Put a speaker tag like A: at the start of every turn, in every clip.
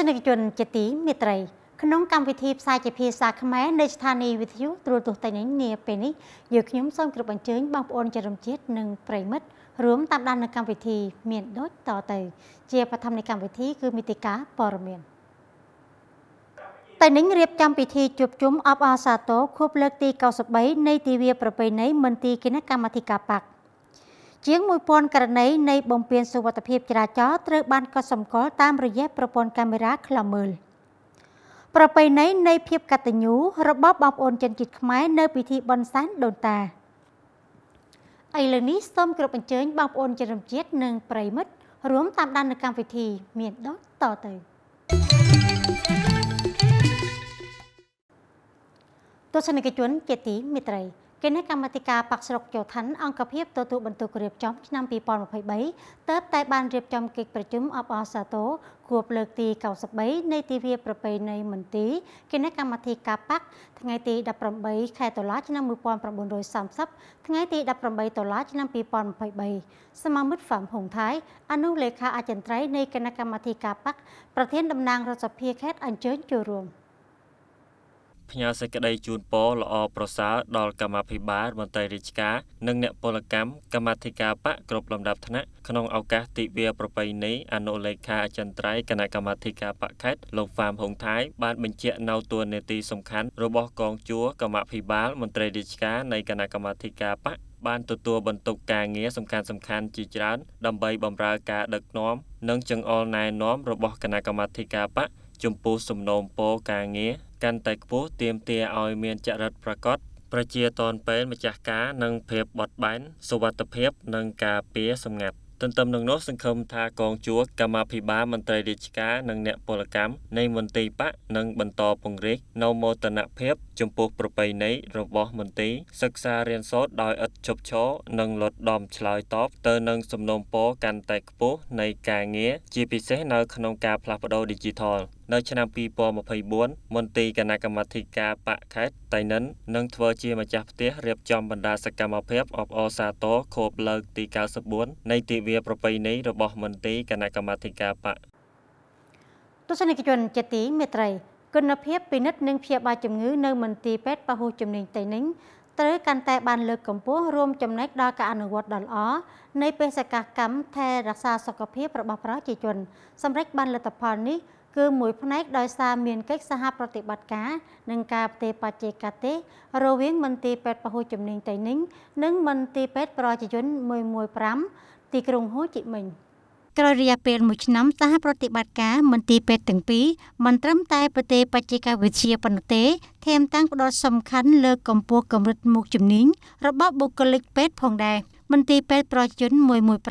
A: ស្សនិកជនជាទីមេត្រីក្នុងកម្មវិធីផ្សាយជាភាសាខ្មែរនៃស្ថានីយ៍វិទ្យុទ្រទស្សន៍ទាំងនេះពេលនេះយើខ្ញុំសូមគោរពអញ្ជើញ បងប្អូនជារំជាតិនិងប្រិមិត្តរួមតាមដាននៅកម្មវិធី មានដូចតទៅ ជាបឋមនៃកម្មវិធីគឺមេតិការព័រមានតែនឹងរៀបចំពិធីជួបជុំអបអរសាទរខួបលើកទី93នៃទិវាប្រពៃណីមន្ទីរគណៈកម្មាធិការប៉ាក់ជាង1000ករណីនៃបំពានសុវត្ថិភាពចរាចរណ៍ត្រូវបានកត់សម្គាល់តាមរយៈប្រព័ន្ធកាមេរ៉ាខ្លាំមើលប្រពៃណីនៃភាពកតញ្ញូរបស់បងប្អូនជនជាតិខ្មែរនៅពិធីបុណ្យសែនដូនតាឥឡូវនេះសូមគោរពអញ្ជើញបងប្អូនជនរួមជាតិនិងប្រិមិត្តរួមតាមដាននៅកម្មវិធីមានដូចតទៅទស្សនិកជនជាទីមេត្រីគណៈកម្មាធិការបកស្រុកយោធានអង្គភាពទទួលបន្ទុករៀបចំឆ្នាំ2023តើបតែបានរៀបចំកិច្ចប្រជុំអបអសាទរគួបលើកទី93នៃទិវាប្រពៃណីមន្ទីរគណៈកម្មាធិការបកថ្ងៃទី18ខែតុលាឆ្នាំ1930ថ្ងៃទី18តុលាឆ្នាំ2023សមាមិត្តហ្វាមហុងថៃអនុលេខាអចិន្ត្រៃយ៍នៃគណៈកម្មាធិការបកប្រធានតំណាងរដ្ឋសភាខេត្តអញ្ជើញចូលរួម។
B: ផ្ញើសេចក្តីជូនពរល្អប្រសើរដល់កម្មាភិបាលមន្ត្រីរាជការនិងអ្នកពលកម្មកម្មាធិការបកគ្រប់លំដាប់ថ្នាក់ក្នុងឱកាសទិវាប្រពៃណីអនុលេខាអចិន្ត្រៃយ៍គណៈកម្មាធិការបកខេត្តលោកហ្វាមហុងថៃបានបញ្ជាក់នៅតួនាទីសំខាន់របស់កងជួរកម្មាភិបាល មន្ត្រីរាជការនៃគណៈកម្មាធិការបកបានទទួលបន្ទុកការងារសំខាន់សំខាន់ជាច្រើនដើម្បីបម្រើការដឹកនាំ និងចង្អុលណែនាំរបស់គណៈកម្មាធិការបកចំពោះសំណូមពរការងារកាន់តែខ្ពស់ទាមទារឲ្យមានចរិតប្រកបប្រជាតនពេលម្ចាស់ការនិងភាពបត់បែនសុវត្ថិភាពនិងការពារសម្ងាត់ទន្ទឹមនឹងនោះសង្ឃឹមថាកងជួរកម្មាភិបាលមន្ត្រីរាជការនិងអ្នកពលកម្មនៃមន្ទីរបកនឹងបន្តពង្រីកនៅមោទនភាពចំពោះប្រពៃណីរបស់មន្ទីរសិក្សារៀនសូត្រដោយឥតឈប់ឈរនិងលត់ដំឆ្លើយតបទៅនឹងសំណូមពរកាន់តែខ្ពស់នៃការងារជាពិសេសនៅក្នុងការផ្លាស់ប្តូរ Digital នៅឆ្នាំ2024មន្ទីរគណៈកម្មាធិការបកខេតតៃនិននឹងធ្វើជាម្ចាស់ផ្ទះរៀបចំបណ្ដាសកម្មភាពអបអសាទរខួបលើកទី94នៃទិវាប្រពៃណីរបស់មន្ទីរគណៈកម្មាធិការបក
A: ទស្សនិកជនជាទីមេត្រីគុណភាពពិនិត្យនិងព្យាបាលជំងឺនៅមន្ទីរពេទ្យពហុជំនាញតៃនិញត្រូវកាន់តែបានលើកកម្ពស់រួមចំណែកដល់ការអនុវត្តដ៏ល្អនៃបេសកកម្មថែរក្សាសុខភាពរបស់ប្រជាជន សម្រាប់បានលទ្ធផលនេះគឺមួយផ្នែកដោយសារមានកិច្ចសហប្រតិបត្តិការនិងការផ្ទេរបច្ចេកទេសរវាងមន្ទីរពេទ្យពហុជំនាញតៃ ninh និងមន្ទីរពេទ្យប្រជាជន115ទីក្រុងហូជីមិញ។ក្រោយរយៈពេល1ឆ្នាំសហប្រតិបត្តិការមន្ទីរពេទ្យទាំងពីរមិនត្រឹមតែប្រទេសបច្ចេកវិទ្យាប៉ុណ្ណោះទេថែមទាំងផ្ដោតសំខាន់លើកម្ពស់កម្រិតមុខជំនាញរបស់បុគ្គលិកពេទ្យផងដែរ។មន្ទីរពេទ្យប្រជាជន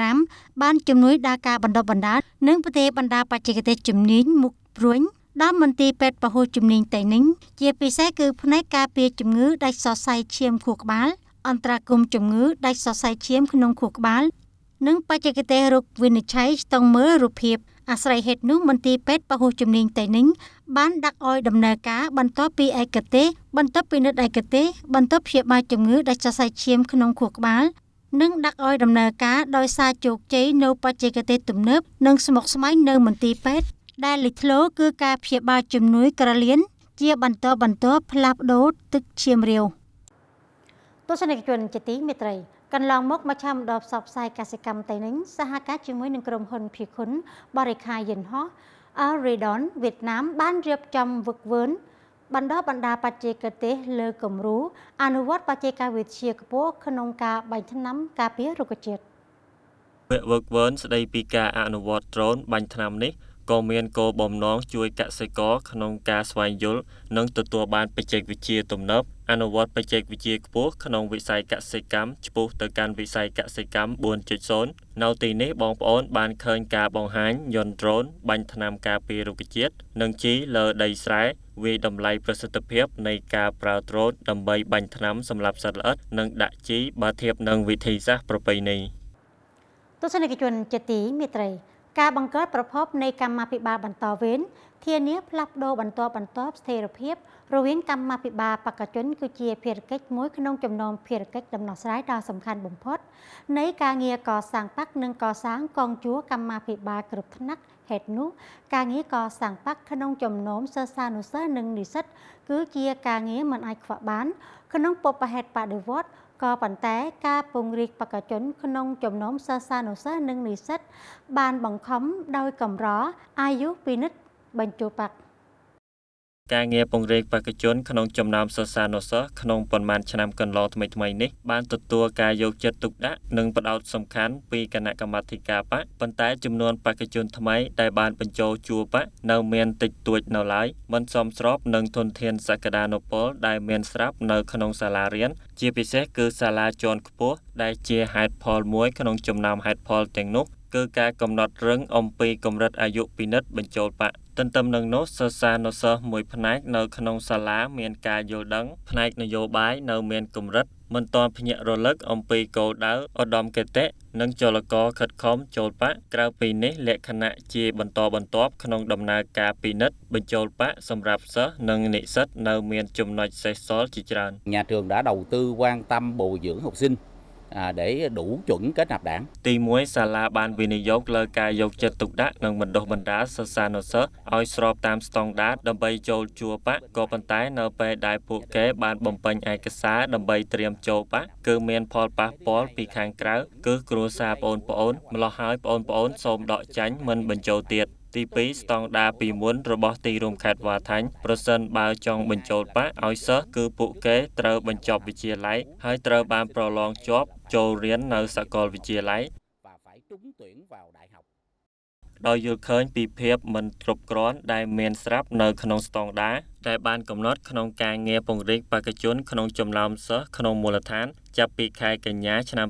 A: 115បានជំនួយដល់ការបណ្ដុះបណ្ដាលនិងប្រទេសបណ្ដាបច្ចេកទេសជំនាញមុខព្រួញដល់មន្ទីរពេទ្យពហុជំនាញតៃនិងជាពិសេសគឺផ្នែកការពារជំងឺដាច់សរសៃឈាមខួរក្បាល អន្តរាគមជំងឺដាច់សរសៃឈាមក្នុងខួរក្បាលនិង បច្ចេកទេសរោគវិនិច្ឆ័យស្ទង់មើលរូបភាពអាស្រ័យហេតុនោះមន្ទីរពេទ្យពហុជំនាញតៃនិងបានដាក់ឲ្យដំណើរការបន្តពីឯកទេសបន្តពិនិត្យឯកទេសបន្តព្យាបាលជំងឺដាច់សរសៃឈាមក្នុងខួរក្បាលនិងដាក់ឲ្យដំណើរការដោយសារជោគជ័យនៅបច្ចេកទេសទំនើបនិងស្មុគស្មាញនៅមន្ទីរពេទ្យដែលលេចធ្លោគឺការព្យាបាលជំនួយក្រលៀនជាបន្តបន្ទាប់ផ្លាស់ប្ដូរទឹកឈាមរាវទស្សនិកជនជាទីមេត្រី កន្លងមកមជ្ឈមណ្ឌលផ្សព្វផ្សាយកសិកម្មតៃនឹងសហការជាមួយនឹងក្រុមហ៊ុនភីខុនបរិខាយិនហោះ Aridon វៀតណាមបានរៀបចំវឹកវើបណ្ដោះបណ្ដាបច្ចេកទេស លើគំរូអនុវត្តបច្ចេកវិទ្យាខ្ពស់ក្នុងការបាញ់ថ្នាំ ការពាររុក្ខជាតិវគ
B: ្គ Work One ស្ដីពីការអនុវត្តដ្រូនបាញ់ថ្នាំនេះក៏មានគោលបំណងជួយកសិករក្នុងការស្វែងយល់និងទទួលបានបច្ចេកវិទ្យាទំនើបអនុវត្តបច្ចេកវិទ្យាខ្ពស់ក្នុងវិស័យកសិកម្មឆ្ពោះទៅកាន់វិស័យកសិកម្ម4.0នៅទីនេះបងប្អូន បានឃើញការបង្ហាញយន្តដ្រូនបាញ់ថ្នាំការពាររុក្ខជាតិនិងជីលើដីស្រែវាយតម្លៃប្រសិទ្ធភាព នៃការប្រើដ្រូនដើម្បីបាញ់ថ្នាំសម្លាប់សត្វល្អិតនិងដាក់ជីបើធៀបនឹងវិធីសាស្ត្រប្រពៃណី
A: ទស្សនិកជនជាទីមេត្រី ការបង្កើតប្រភព នៃកម្មាភិបាលបន្តវេនធានាផ្លាស់ប្តូរបន្តបន្តស្ថិរភាពរវាងកម្មាភិបាលបកជនគឺជាភារកិច្ចមួយក្នុងចំណោមភារកិច្ចដំណោះស្រាយដ៏សំខាន់បំផុត នៃការងារកសាងបកនិងកសាង កងជួរកម្មាភិបាលគ្រប់ថ្នាក់ហេតុនោះការងារកសាងប៉ាក់ក្នុងចំណោមសិស្សានុសិស្សនិងនិស្សិតគឺជាការងារមិនអាចខ្វះបាន ក្នុងពុព្វហេតុបដិវត្តក៏ប៉ុន្តែ ការពង្រីកបកជនក្នុងចំណោមសិស្សានុសិស្សនិងនិស្សិតបានបង្ខំដោយកម្រអាយុពិនិត្យបញ្ជូលប៉ាក់
B: ការងារពង្រឹងបេក្ខជនក្នុងចំណោមសិស្សានុសិស្សក្នុងប៉ុន្មានឆ្នាំកន្លងថ្មីៗនេះបានទទួលការយកចិត្តទុកដាក់និងផ្ដោតសំខាន់ពីគណៈកម្មាធិការបកប៉ុន្តែចំនួនបេក្ខជនថ្មីដែលបានបញ្ចូលជួរបកនៅមានតិចតួចនៅឡើយមិនសមស្របនឹងធនធានសក្តានុពលដែលមានស្រាប់នៅក្នុងសាលារៀនជាពិសេសគឺសាលាជាន់ខ្ពស់ដែលជាហេតុផលមួយក្នុងចំណោមហេតុផលទាំងនោះគឺការកំណត់រឹងអំពីកម្រិតអាយុពិនិត្យបញ្ចូលបកទន្ទឹមនឹងនោះសិស្សានុសិស្សមួយផ្នែកនៅក្នុងសាលាមានការយល់ដឹងផ្នែកនយោបាយនៅមានកម្រិតមិនទាន់ភ្ញាក់រលឹកអំពីគោលដៅឧត្តមគតិនិងចលករខិតខំចូលបកក្រៅពីនេះលក្ខណៈជាបន្តបន្ទាប់ក្នុងដំណើរការពិនិត្យបញ្ចូលបកសម្រាប់សិស្សនិងនិស្សិតនៅមានចំណុចសេសសល់ជាច្រើន Nhà trường đã đầu tư quan tâm bồi dưỡng học sinh để đủ chuẩn kết nạp đảng. ទី1សាលាបានវិនិយោគលើការយកចិត្តទុកដាក់និងបណ្ដុះបណ្ដាលសិស្សានុសិស្សឲ្យស្របតាមស្តង់ដារដើម្បីចូលជួបៈក៏ប៉ុន្តែនៅពេលដែលពួកគេបានបំពេញឯកសារដើម្បីត្រៀមចូលបៈគឺមានផលប៉ះពាល់ពីខាងក្រៅគឺគ្រួសារបងប្អូនម្លោះហើយបងប្អូនសូមដកចាញ់មិនបញ្ចូលទៀតទី2ស្តង់ដារពីមុនរបស់ទីរួមខេត្តវ៉ាថាញ់ប្រសិនបើចង់បញ្ចូលប៉ាឲ្យសិស្សគឺពួកគេត្រូវបញ្ចប់វិទ្យាល័យហើយត្រូវបានប្រឡងជាប់ចូលរៀននៅ សាកលវិទ្យាល័យដោយយល់ឃើញពីភាពមិនគ្រប់គ្រាន់ដែលមានស្រាប់នៅក្នុងស្តង់ដារដែលបានកំណត់ក្នុងការងារពង្រីកបេក្ខជនក្នុងចំណោមសិស្សក្នុងមូលដ្ឋាន ចាប់ពីខែកញ្ញាឆ្នាំ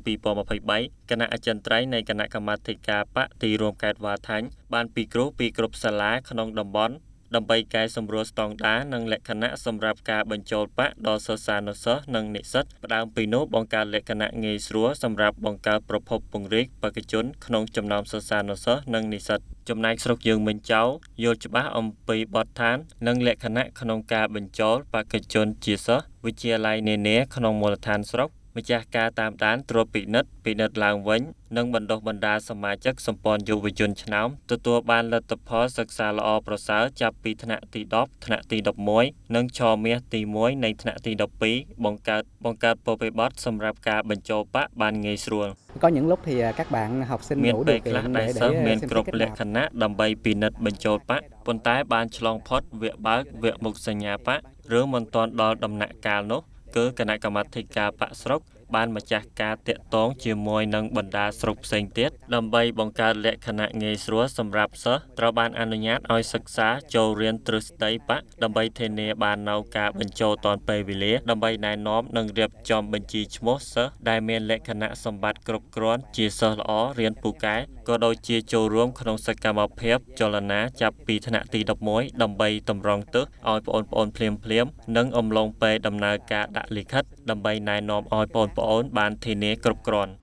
B: 2023គណៈអចិន្ត្រៃយ៍នៃគណៈកម្មាធិការបកទីរួមខេត្តវ៉ាថាញ់បានពិគ្រោះពីគ្រប់សាលាក្នុងតំបន់ដើម្បីកែសម្រួលស្តង់ដារនិងលក្ខណៈសម្រាប់ការបញ្ចូលបាក់ដល់សិស្សានុសិស្សនិងនិស្សិតផ្ដើមពីនោះបង្កើតលក្ខណៈងាយស្រួលសម្រាប់បង្កើតប្រភពពង្រីកបេក្ខជនក្នុងចំណោមសិស្សានុសិស្សនិងនិស្សិតចំណែកស្រុកយើងវិញចៅយល់ច្បាស់អំពីបទដ្ឋាន និងលក្ខណៈក្នុងការបញ្ចូលបេក្ខជនជាសិស្សវិទ្យាល័យនានាក្នុងមូលដ្ឋានស្រុកម្ចាស់ការតាមដានត្រួតពិនិត្យពិនិត្យឡើងវិញនិងបណ្ដុះបណ្ដាលសមាជិកសម្ព័ន្ធយុវជនឆ្នើមទទួលបានលទ្ធផលសិក្សាល្អប្រសើរចាប់ពីថ្នាក់ទី10ថ្នាក់ទី11និងឆមាសទី1នៃថ្នាក់ទី12បង្កើតបង្កើតពពិបត្តិសម្រាប់ការបញ្ចូលបកបានងាយស្រួល
A: có những lúc thì các bạn học sinh មានពេលខ្លះដែលសិស្សមានគ្រប់លក្ខ
B: ណៈដើម្បីពិនិត្យបញ្ចូលបកប៉ុន្តែបានឆ្លងផុតវគ្គបើកវគ្គមុខសញ្ញាបកឬមិនទាន់ដល់ដំណាក់កាលនោះគឺគណៈកម្មាធិការបកស្រុកបានម្ចាស់ការតាក់ទងជាមួយនឹងបណ្ដាស្រុកផ្សេងទៀតដើម្បីបង្កើតលក្ខណៈងាយស្រួលសម្រាប់សិស្សត្រូវបានអនុញ្ញាតឲ្យសិក្សាចូលរៀនទ្រឹស្ដីបកដើម្បីធានា បាននូវការបញ្ចូលតាន់ពេលវេលាដើម្បីណែនាំនិងរៀបចំបញ្ជីឈ្មោះសិស្សដែលមានលក្ខណៈសម្បត្តិគ្រប់គ្រាន់ជាសិស្សល្អរៀនពូកែក៏ដូចជាចូលរួមក្នុងសកម្មភាពចលនាចាប់ពីថ្នាក់ទី11ដើម្បីតម្រង់ទិសឲ្យបងប្អូនភ្លាមភ្លាមនិងអំឡុងពេលដំណើរការដាក់លិខិត ដើម្បីណែនាំឲ្យបងប្អូនបានធានាគ្រប់គ្រាន់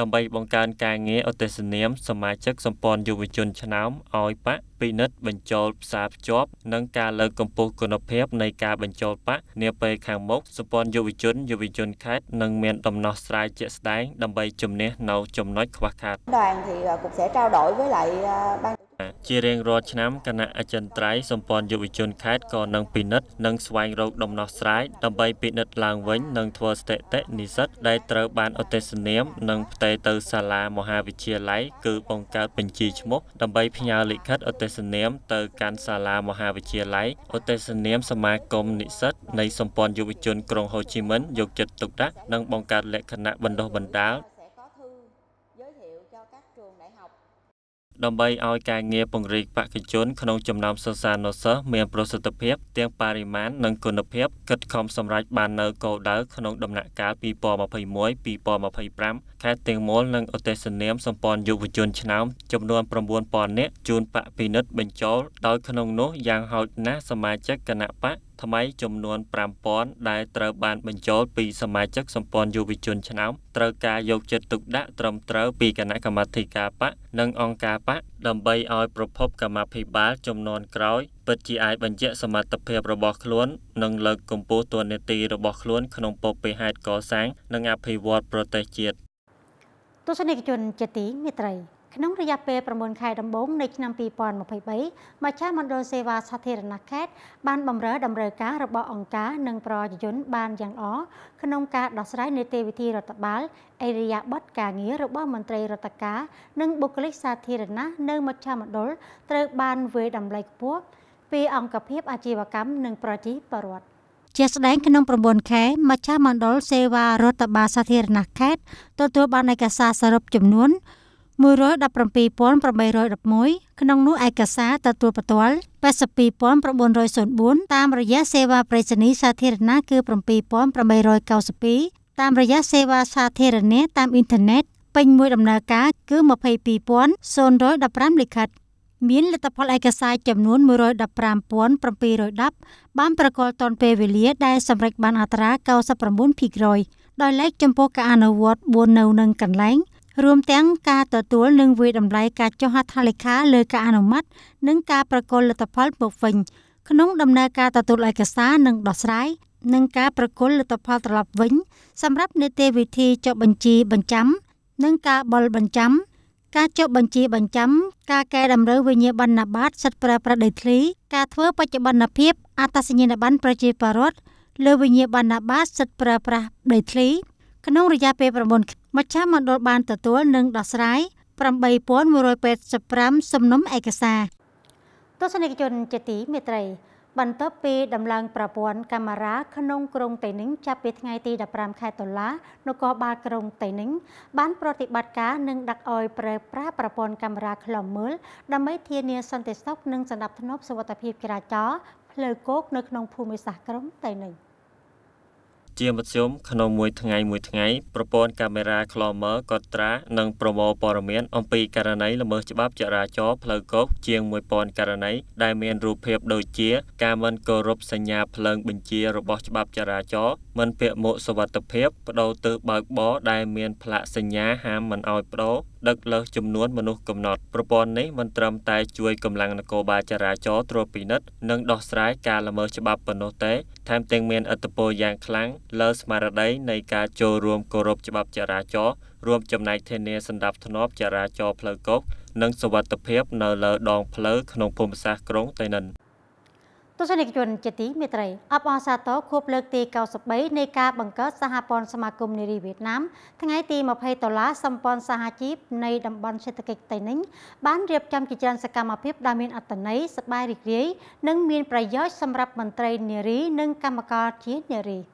B: ដើម្បីបង្កើនការងារអតិសនាម សមាជិកសម្ព័ន្ធយុវជន ឆ្នើមឲ្យបកពិនិត្យបញ្ចូលផ្សារភ្ជាប់និងការលើកកម្ពស់គុណភាពនៃការបញ្ចូលបកនាពេលខាងមុខសម្ព័ន្ធយុវជនយុវជនខេត្តនឹងមានដំណោះស្រាយជាក់ស្ដែង ដើម្បីជំនះនៅចំណុចខ្វះខាត. Đoàn thì
A: cũng sẽ trao đổi với lại ban
B: ជារៀងរាល់ឆ្នាំគណៈអចិន្ត្រៃយ៍សម្ព័ន្ធយុវជនខេត្តក៏នឹងពិនិត្យនិងស្វែងរកដំណោះស្រាយដើម្បីពិនិត្យឡើងវិញនិងធ្វើស្ថិតិនិស្សិតដែលត្រូវបានឧទ្ទេសនាមនិងផ្ទេរទៅសាលាមហាវិទ្យាល័យគឺបង្កើតបញ្ជីឈ្មោះដើម្បីផ្ញើលិខិតឧទ្ទេសនាមទៅកាន់សាលាមហាវិទ្យាល័យឧទ្ទេសនាមសមាគមនិស្សិតនៃសម្ព័ន្ធយុវជនក្រុងហូជីមិញយកចិត្តទុកដាក់និងបង្កើតលក្ខណៈបណ្ដុះបណ្ដាលដើម្បីឲ្យការងារពង្រីកបេក្ខជនក្នុងចំណោមសិស្សានុសិស្សមានប្រសិទ្ធភាពទាំងបរិមាណនិងគុណភាពខិតខំសម្រេចបាននូវគោលដៅក្នុងដំណាក់កាល2021-2025ខេត្តទាំងមូលនិងឧទ្ទេសនាមសម្ព័ន្ធយុវជនឆ្នាំចំនួន9000នាក់ជូនបកពិនិត្យបញ្ចូលដោយក្នុងនោះយ៉ាងហោចណាស់សមាជិកគណៈបកថ្មីចំនួន5000ដែលត្រូវបានបញ្ចូលពីសមាជិកសម្ព័ន្ធយុវជនឆ្នាំត្រូវការយកចិត្តទុកដាក់ត្រឹមត្រូវពីគណៈកម្មាធិការបកនិងអង្គការបកដើម្បីឲ្យប្រភពកម្មាភិបាលចំនួនក្រោយពិតជាអាចបញ្ជាក់សមត្ថភាពរបស់ខ្លួននិងលើកកម្ពស់តួនាទីរបស់ខ្លួនក្នុងពុកពីហេតុកសាងនិងអភិវឌ្ឍប្រទេសជាតិ
A: ទស្សនិកជនជាទីមេត្រីក្នុងរយៈពេល9ខែដំបូងនៃឆ្នាំ2023មជ្ឈមណ្ឌលសេវាសាធារណៈខេត្តបានបម្រើតម្រូវការរបស់អង្គការនិងប្រជាជនបានយ៉ាងល្អក្នុងការដោះស្រាយនីតិវិធីរដ្ឋបាលអេរិយាប័ត្រការងាររបស់មន្ត្រីរដ្ឋការនិងបុគ្គលិកសាធារណៈនៅមជ្ឈមណ្ឌលត្រូវបានវេតម្លៃខ្ពស់ពីអង្គភាពអាជីវកម្មនិងប្រជាពលរដ្ឋ។ជាស្ដែងក្នុង9ខែមជ្ឈមណ្ឌលសេវារដ្ឋបាលសាធារណៈខេត្តទទួលបានឯកសារសរុបចំនួន117811ក្នុង នោះឯកសារទទួលផ្ទាល់82904តាមរយៈសេវាប្រេសនីសាធារណៈគឺ7892តាមរយៈសេវាសាធារណៈតាមអ៊ីនធឺណិតពេញមួយដំណើរការគឺ22015លិខិតមានលទ្ធផលឯកសារចំនួន115,710បានប្រកល់ទាន់ពេលវេលាដែលសម្រេចបានអត្រា99%ដោយលេខចំពោះការអនុវត្ត4នៅនឹងកន្លែងរួមទាំងការទទួលនិងវិតម្លៃការចុះហត្ថលេខាលើការអនុម័តនិងការប្រកល់លទ្ធផលមកវិញក្នុងដំណើរការទទួលឯកសារនិងដោះស្រាយនិងការប្រកល់លទ្ធផលត្រឡប់វិញ សម្រាប់នីតិវិធីចុះបញ្ជីបញ្ចាំនិងការបលបញ្ចាំការចុះបញ្ជីបញ្ចាំការកែតម្រូវវិញ្ញាបនបត្រសិទ្ធិប្រើប្រាស់ដីធ្លីការធ្វើបច្ចុប្បន្នភាពអត្តសញ្ញាណប័ណ្ណប្រជាពលរដ្ឋលើវិញ្ញាបនបត្រសិទ្ធិប្រើប្រាស់ដីធ្លីក្នុងរយៈពេល9ខែមជ្ឈមណ្ឌលបានទទួលនិងដោះស្រាយ8185សំណុំឯកសារទស្សនិកជនជាទីមេត្រីបន្ទាប់ពីដំឡើងប្រព័ន្ធកាមេរ៉ាក្នុងក្រុងតេនិញចាប់ពីថ្ងៃទី15ខែតុលានគរបាលក្រុងតេនិញបានប្រតិបត្តិការនិងដាក់ឲ្យប្រើប្រាស់ប្រព័ន្ធកាមេរ៉ាខ្លំមើលដើម្បីធានាសន្តិសុខនិងសណ្ដាប់ធ្នាប់សុវត្ថិភាពចរាចរណ៍ផ្លូវគោកនៅក្នុងភូមិសាស្ត្រក្រុងតេនិញ។
B: ជាមធ្យមក្នុងមួយថ្ងៃមួយថ្ងៃប្រព័ន្ធកាមេរ៉ាឃ្លាំមើលកត់ត្រានិងប្រមូលព័ត៌មានអំពីករណីល្មើសច្បាប់ចរាចរណ៍ផ្លូវគោកជាង1000ករណីដែលមានរូបភាពដូចជាការមិនគោរពសញ្ញាភ្លើងបញ្ជារបស់ច្បាប់ចរាចរណ៍មិនពាក់មួកសុវត្ថិភាពបដូរទិសបើកបរដែលមានផ្លាកសញ្ញាហាមមិនឲ្យបដូរដឹកលើសចំនួនមនុស្សកំណត់ប្រព័ន្ធនេះមិនត្រឹមតែជួយកម្លាំងនគរបាលចរាចរណ៍ត្រួតពិនិត្យនិងដោះស្រាយការល្មើសច្បាប់ប៉ុណ្ណោះទេថែមទាំងមានឥទ្ធិពលយ៉ាងខ្លាំងលើស្មារតីនៃការចូលរួមគោរពច្បាប់ចរាចរណ៍រួមចំណែកធានាសន្តិភាពចរាចរណ៍ផ្លូវគោកនិងសុវត្ថិភាពនៅលើដងផ្លូវក្នុងភូមិសាស្ត្រក្រុងតៃណិន។
A: ទស្សនិកជនជាទីមេត្រីអបអសាទរខួបលើកទី93នៃការបង្កើតសហព័ន្ធសមាគមនារីវៀតណាមថ្ងៃទី20ដុល្លារសម្ព័ន្ធសហជីពនៃតំបន់សេដ្ឋកិច្ចតៃនិញបានរៀបចំជាច្រើនសកម្មភាពដែលមានអត្ថន័យសប្បាយរីករាយនិងមានប្រយោជន៍សម្រាប់មន្ត្រីនារី និងកម្មករជានារី។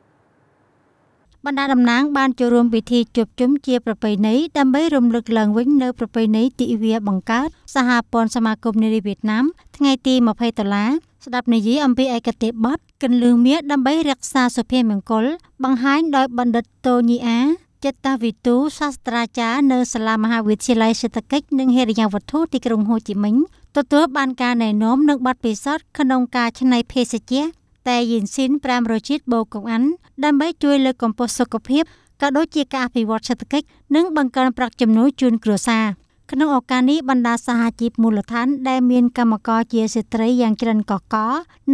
A: បណ្ដាតំណាងបានចូលរួមពិធីជួបជុំជាប្រពៃណីដើម្បីរំលឹកឡើងវិញនៅប្រពៃណីទិវាបង្កើតសហព័ន្ធសមាគមនារីវៀតណាមថ្ងៃទី20ដុល្លារស្ដាប់នយាយអំពីឯកទេសបទកន្លឹះមៀដើម្បីរក្សាសុភមង្គលបង្ហាញដោយបណ្ឌិតតូញីអាចិត្តតាវិទូសាស្ត្រាចារ្យនៅសាលាមហាវិទ្យាល័យសេដ្ឋកិច្ចនិងហិរញ្ញវត្ថុទីក្រុងហូជីមិញទទួលបានការណែនាំនិងបទពិសោធន៍ក្នុងការច្នៃភេសជ្ជៈតែយីនស៊ីន500ជាតិបូកងអានដើម្បីជួយលើកកម្ពស់សុខភាពក៏ដូចជាការអភិវឌ្ឍសេដ្ឋកិច្ចនិងបង្កើនប្រាក់ចំណូលជូនគ្រួសារក្នុងឱកាសនេះបណ្ដាសហជីពមូលដ្ឋាន ដែលមានកម្មករជាស្ត្រីយ៉ាងច្រើនកកក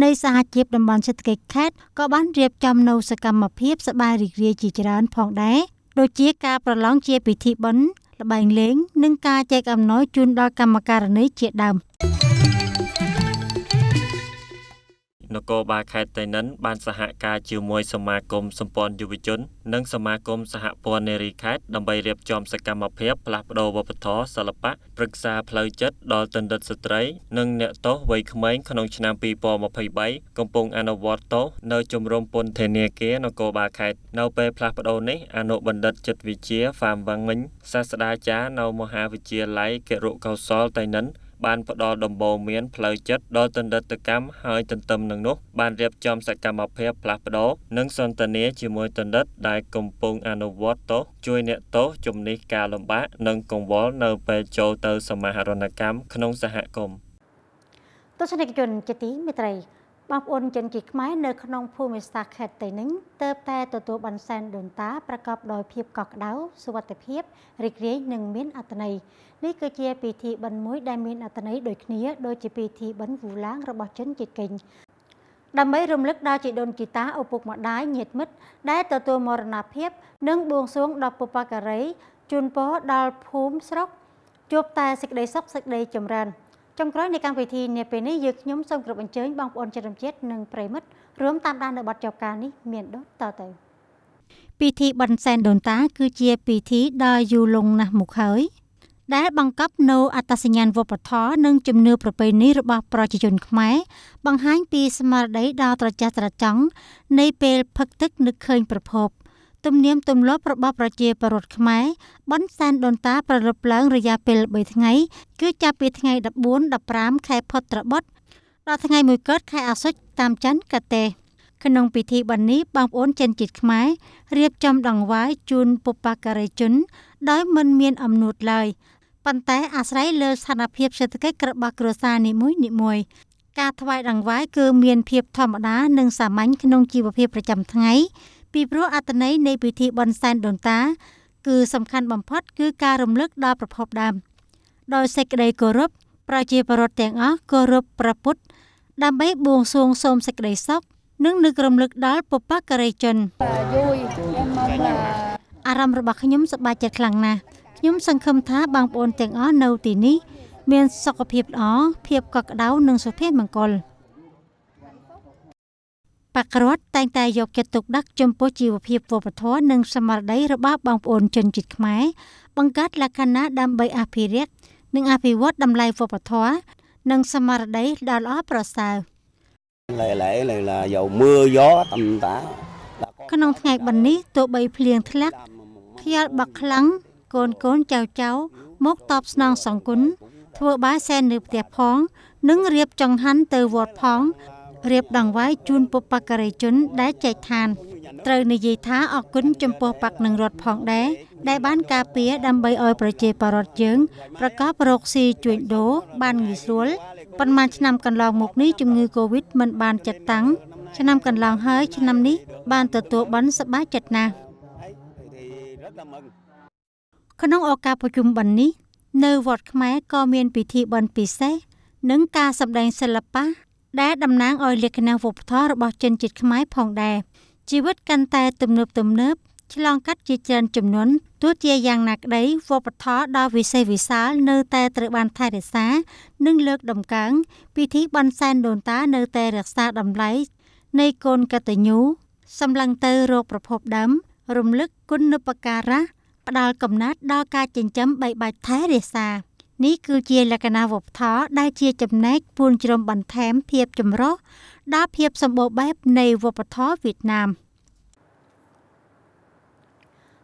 A: នៃសហជីពតំបន់សេដ្ឋកិច្ចខេត្តក៏បានរៀបចំនៅសកម្មភាពសប្បាយរីករាយជាច្រើន ផងដែរដូចជាការប្រឡងជាពិធីបុណ្យល្បែងលេងនិងការចែកអំណោយជូនដល់កម្មការនីជាដើម។
B: នគរបាលខេត្តតៃនិនបានសហការជាមួយសមាគមសម្ព័ន្ធយុវជន និងសមាគមសហព័ន្ធនារីខេត្តដើម្បីរៀបចំសកម្មភាពផ្លាស់ប្តូរវប្បធម៌សិល្បៈប្រឹក្សាផ្លូវចិត្តដល់ទិន្និតស្ត្រីនិងអ្នកទោសវ័យក្មេងក្នុងឆ្នាំ2023កំពុងអនុវត្តទោសនៅជំរំពន្ធនាគារនគរបាលខេត្តនៅពេលផ្លាស់ប្តូរនេះអនុបណ្ឌិតចិត្តវិទ្យាហ្វាមវ៉ាំងមិញសាស្ត្រាចារ្យនៅមហាវិទ្យាល័យគរុកោសលតៃនិនបានផ្ដល់ដំបូន្មានផ្លូវចិត្តដល់ទណ្ឌិតកម្មហើយទន្ទឹមនឹងនោះបានរៀបចំសកម្មភាពផ្លាស់ប្ដូរនិងសន្ទនាជាមួយទណ្ឌិតដែលកំពុងអនុវត្តទោសជួយអ្នកទោសជំនះការលំបាកនិងកង្វល់នៅ ពេលចូលទៅសមាហរណកម្មក្នុងសហគមន៍
A: ទស្សនិកជនជាទីមេត្រីបងប្អូនជនជាតិខ្មែរនៅក្នុងភូមិសាស្ត្រខេត្តតៃនឹងទៅតែទទួលបានសែនដូនតាប្រកបដោយភាពកក់ក្ដៅសុវត្ថិភាពរីករាយនិងមានអត្ថន័យនេះគឺជាពិធីបិណ្ឌមួយដែលមានអត្ថន័យដូចគ្នាដូចជាពិធីបិណ្ឌវូឡាងរបស់ជនជាតិកេញដើម្បីរំលឹកដល់ជីដូនជីតាឪពុកម្ដាយញាតិមិត្តដែលទទួលមរណភាព និងបួងសួងដល់បុព្វការីជូនពរដល់ភូមិស្រុកជួបតែសេចក្តីសុខសេចក្តីចម្រើន។ចុងក្រោយនៃកម្មវិធីនាពេលនេះយើងខ្ញុំសូមគោរពអញ្ជើញបងប្អូនចិត្តរំចិត្តនិងប្រិមិត្តរួមតាមដាននៅបទចប់ការនេះមានដូចតទៅពិធីបន់សែនដូនតា គឺជាពិធីដ៏យូរលង់ណាស់មកហើយ ដែលបង្កប់នូវអត្តសញ្ញាណវប្បធម៌និងជំនឿប្រពៃណីរបស់ប្រជាជនខ្មែរបង្ហាញ ពីស្មារតីដ៏ត្រចះត្រចង់នៃពេលផឹកទឹកនឹកឃើញប្រភពទំនៀមទម្លាប់របស់ប្រជាពលរដ្ឋខ្មែរបុណ្យសែនដូនតាប្រលឹបឡើងរយៈពេល3ថ្ងៃ គឺចាប់ពីថ្ងៃ14 15ខែផុតត្របុត្រដល់ថ្ងៃមួយកើតខែអាសត់តាមច័ន្ទកតេក្នុងពិធីបុណ្យនេះបងប្អូនចិនជាតិខ្មែររៀបចំដង្វាយជូនពុបាការីជនដោយមិនមានអំណួតឡើយប៉ុន្តែអាស្រ័យលើស្ថានភាពសេដ្ឋកិច្ចរបស់គ្រួសារនីមួយនីមួយការថ្វាយដង្វាយគឺមានភាព ធម្មតានិងសាមញ្ញក្នុងជីវភាពប្រចាំថ្ងៃពីព្រោះអត្ថន័យនៃពិធីបន់សែនដូនតាគឺសំខាន់បំផុតគឺការរំលឹកដល់ប្រភពដើមដោយសេចក្តីគោរពប្រជាពលរដ្ឋទាំងអស់គោរពព្រះពុទ្ធដើម្បីបួងសួងសូមសេចក្តីសុខនិងនឹករំលឹកដល់បុព្វការីជនអារម្មណ៍របស់ខ្ញុំសប្បាយចិត្តខ្លាំងណាស់ខ្ញុំសង្ឃឹមថាបងប្អូនទាំងអស់នៅទីនេះមានសុខភាពល្អភាពកក់ក្តៅនិងសុភមង្គល។បករដ្ឋតែងតែយកចិត្តទុកដាក់ចំពោះជីវភាពវប្បធម៌និងស្មារតីរបស់បងប្អូនជនជាតិខ្មែរបង្កើតលក្ខណៈដើម្បីអភិរក្សនិងអភិវឌ្ឍតម្លៃវប្បធម៌និងស្មារតីដ៏ល្អប្រសើរ
B: ឡែឡែឡែឡាយកមឿយកតំតា
A: ក្នុងថ្ងៃបន្នេះទោះបីភ្លៀងធ្លាក់ខ្យល់បក់ខ្លាំងកូនកូនចៅចៅមកតបស្នងសង្គមធ្វើបាយសែននៅផ្ទះផង និងរៀបចង្ហាន់ទៅវត្តផងរៀបដងវាយជូនពុបករីជនដែលចែកឋានត្រូវនិយាយថាអគុណចំពោះបកនឹងរដ្ឋផងដែរដែល បានការពារដើម្បីឲ្យប្រជាពលរដ្ឋយើងប្រកបរកស៊ីជួញដូរបានងាយស្រួលប៉ុន្មានឆ្នាំកន្លងមកនេះជំងឺកូវីដមិនបានចាត់តាំងឆ្នាំកន្លងហើយឆ្នាំនេះបានទទួលបានសប្បាយចិត្តណាស់ក្នុងឱកាសប្រជុំបន់នេះ នៅវត្តខ្មែរក៏មានពិធីបន់ពិសេសនិងការសម្ដែងសិល្បៈដែលតំណាងឲ្យលក្ខណៈវប្បធម៌របស់ជនជាតិខ្មែរផងដែរជីវិតកាន់តែ ទំនើបទំនើបឆ្លងកាត់ជាច្រើនចំនួនទោះជាយ៉ាងណាក្តីវប្បធម៌ដ៏វិសេសវិសាលនៅតែត្រូវបានថែរក្សា និងលើកតម្កើងពិធីបន់សែនដូនតានៅតែរក្សាតម្លៃនៃកូនកតញ្ញូសម្លឹងទៅរកប្រភពដើមរំលឹកគុណូបការៈផ្ដល់កំណត់ដល់ការចិញ្ចឹមបីបាច់ថែរក្សា។នេះគឺជាលក្ខណៈវប្បធម៌ដែលជាចំណែកពួន ជ្រុំបន្ថែមភាពចម្រុះដល់ភាពសម្បូរបែបនៃវប្បធម៌វៀតណាម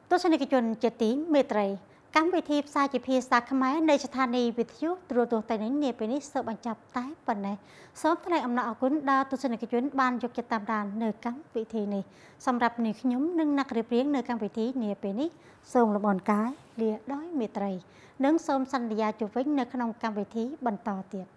A: ទស្សនិកជនជាទីមេត្រីកម្មវិធីផ្សាយជាភាសាខ្មែរនៃស្ថានីយ៍វិទ្យុទូរទស្សន៍តែនេះនាពេលនេះសូមបញ្ចប់តែប៉ុណ្ណេះសូមថ្លែងអំណរអគុណដល់ទស្សនិកជនបានយកចិត្តតាមដាននៅកម្មវិធីនេះសម្រាប់នាងខ្ញុំ និងអ្នករៀបរៀងនៅកម្មវិធីនាពេលនេះសូមលំអរកាយលាដោយមេត្រី និងសូមសន្យាជួបវិញនៅក្នុងកម្មវិធីបន្តទៀត